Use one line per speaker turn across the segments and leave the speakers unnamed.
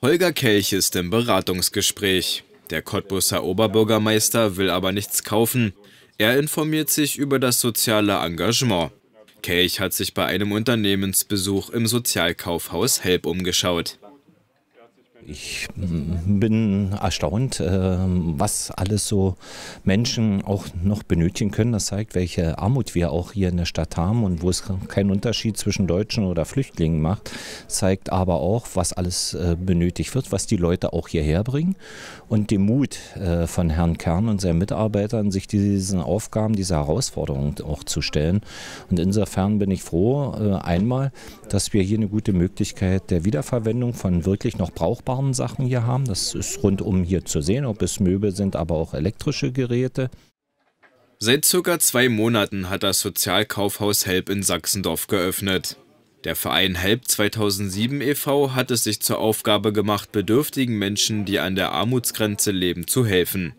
Holger Kelch ist im Beratungsgespräch. Der Cottbuser Oberbürgermeister will aber nichts kaufen. Er informiert sich über das soziale Engagement. Kelch hat sich bei einem Unternehmensbesuch im Sozialkaufhaus Help umgeschaut
ich bin erstaunt, äh, was alles so Menschen auch noch benötigen können. Das zeigt, welche Armut wir auch hier in der Stadt haben und wo es keinen Unterschied zwischen Deutschen oder Flüchtlingen macht. Zeigt aber auch, was alles äh, benötigt wird, was die Leute auch hierher bringen und den Mut äh, von Herrn Kern und seinen Mitarbeitern, sich diesen Aufgaben, dieser Herausforderungen auch zu stellen. Und insofern bin ich froh, einmal, dass wir hier eine gute Möglichkeit der Wiederverwendung von wirklich noch brauchbaren verfügbaren Sachen hier haben. Das ist rundum hier zu sehen, ob es Möbel sind, aber auch elektrische Geräte.
Seit ca. zwei Monaten hat das Sozialkaufhaus Help in Sachsendorf geöffnet. Der Verein Help 2007 e.V. hat es sich zur Aufgabe gemacht, bedürftigen Menschen, die an der Armutsgrenze leben, zu helfen.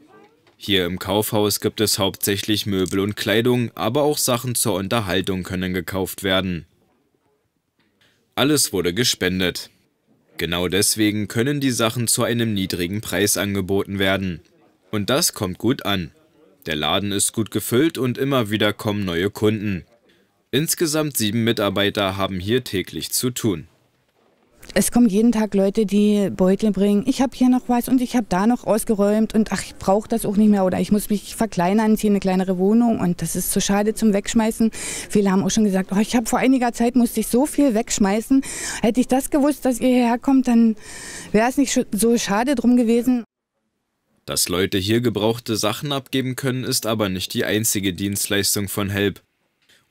Hier im Kaufhaus gibt es hauptsächlich Möbel und Kleidung, aber auch Sachen zur Unterhaltung können gekauft werden. Alles wurde gespendet. Genau deswegen können die Sachen zu einem niedrigen Preis angeboten werden. Und das kommt gut an. Der Laden ist gut gefüllt und immer wieder kommen neue Kunden. Insgesamt sieben Mitarbeiter haben hier täglich zu tun.
Es kommen jeden Tag Leute, die Beutel bringen. Ich habe hier noch was und ich habe da noch ausgeräumt und ach, ich brauche das auch nicht mehr oder ich muss mich verkleinern, ziehe eine kleinere Wohnung und das ist zu schade zum Wegschmeißen. Viele haben auch schon gesagt, oh, ich habe vor einiger Zeit musste ich so viel wegschmeißen. Hätte ich das gewusst, dass ihr hierher kommt, dann wäre es nicht so schade drum gewesen.
Dass Leute hier gebrauchte Sachen abgeben können, ist aber nicht die einzige Dienstleistung von Help.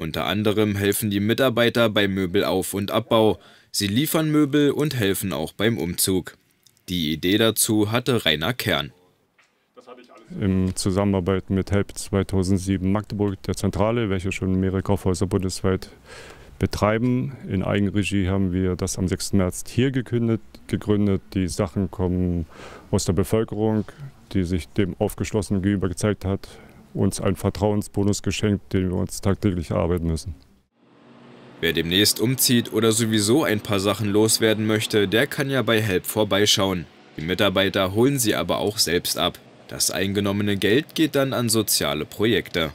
Unter anderem helfen die Mitarbeiter beim Möbelauf- und -abbau, sie liefern Möbel und helfen auch beim Umzug. Die Idee dazu hatte Rainer Kern.
In Zusammenarbeit mit HELP 2007 Magdeburg, der Zentrale, welche schon mehrere Kaufhäuser bundesweit betreiben. In Eigenregie haben wir das am 6. März hier gekündet, gegründet. Die Sachen kommen aus der Bevölkerung, die sich dem aufgeschlossenen gegenüber gezeigt hat uns einen Vertrauensbonus geschenkt, den wir uns tagtäglich erarbeiten müssen.
Wer demnächst umzieht oder sowieso ein paar Sachen loswerden möchte, der kann ja bei Help vorbeischauen. Die Mitarbeiter holen sie aber auch selbst ab. Das eingenommene Geld geht dann an soziale Projekte.